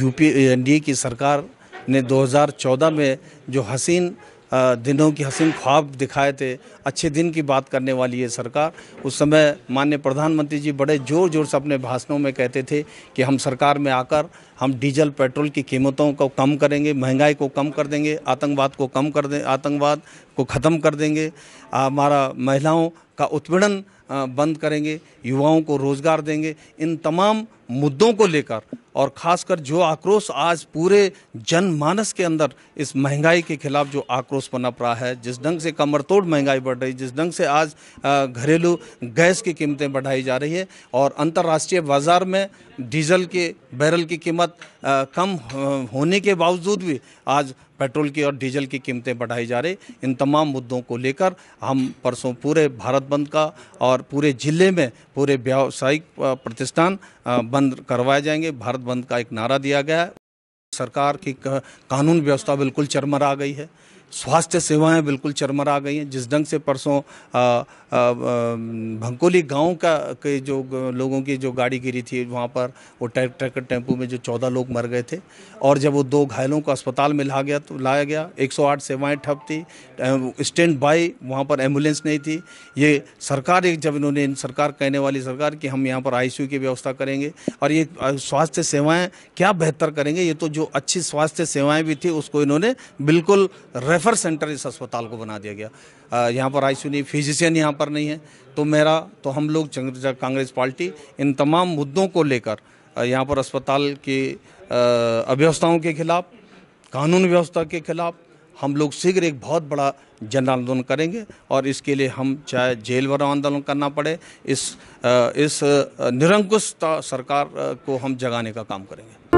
UP NDA की सरकार ने 2014 में जो हसीन दिनों की हसीन ख्वाब दिखाए थे अच्छे दिन की बात करने वाली है सरकार उस समय माननीय प्रधानमंत्री जी बड़े ज़ोर ज़ोर से अपने भाषणों में कहते थे कि हम सरकार में आकर हम डीजल पेट्रोल की कीमतों को कम करेंगे महंगाई को कम कर देंगे आतंकवाद को कम कर दें आतंकवाद को ख़त्म कर देंगे हमारा महिलाओं का उत्पीड़न बंद करेंगे युवाओं को रोज़गार देंगे इन तमाम मुद्दों को लेकर और खासकर जो आक्रोश आज पूरे जनमानस के अंदर इस महंगाई के खिलाफ जो आक्रोश पनप रहा है जिस ढंग से कमर तोड़ महंगाई बढ़ रही जिस ढंग से आज घरेलू गैस की कीमतें बढ़ाई जा रही है और अंतर्राष्ट्रीय बाज़ार में डीजल के बैरल की कीमत कम होने के बावजूद भी आज पेट्रोल की और डीजल की कीमतें बढ़ाई जा रही इन तमाम मुद्दों को लेकर हम परसों पूरे भारत बंद का और पूरे ज़िले में पूरे व्यावसायिक प्रतिष्ठान बंद बंद करवाए जाएंगे भारत बंद का एक नारा दिया गया है सरकार की कानून व्यवस्था बिल्कुल चरमरा गई है स्वास्थ्य सेवाएं बिल्कुल चरमरा गई हैं जिस ढंग से परसों भंकोली गांव का के जो लोगों की जो गाड़ी गिरी थी वहां पर वो ट्रैक्टर टेम्पो में जो चौदह लोग मर गए थे और जब वो दो घायलों को अस्पताल में ला गया तो लाया गया 108 सेवाएं ठप थी स्टैंड बाई वहाँ पर एम्बुलेंस नहीं थी ये सरकार जब इन्होंने सरकार कहने वाली सरकार कि हम यहाँ पर आई की व्यवस्था करेंगे और ये स्वास्थ्य सेवाएँ क्या बेहतर करेंगे ये तो जो अच्छी स्वास्थ्य सेवाएँ भी थी उसको इन्होंने बिल्कुल रेफ़र सेंटर इस अस्पताल को बना दिया गया यहाँ पर आई सुनी फिजिशियन यहाँ पर नहीं है तो मेरा तो हम लोग कांग्रेस पार्टी इन तमाम मुद्दों को लेकर यहाँ पर अस्पताल की अव्यवस्थाओं के खिलाफ कानून व्यवस्था के खिलाफ हम लोग शीघ्र एक बहुत बड़ा जन आंदोलन करेंगे और इसके लिए हम चाहे जेल भरो आंदोलन करना पड़े इस इस निरंकुश सरकार को हम जगाने का काम करेंगे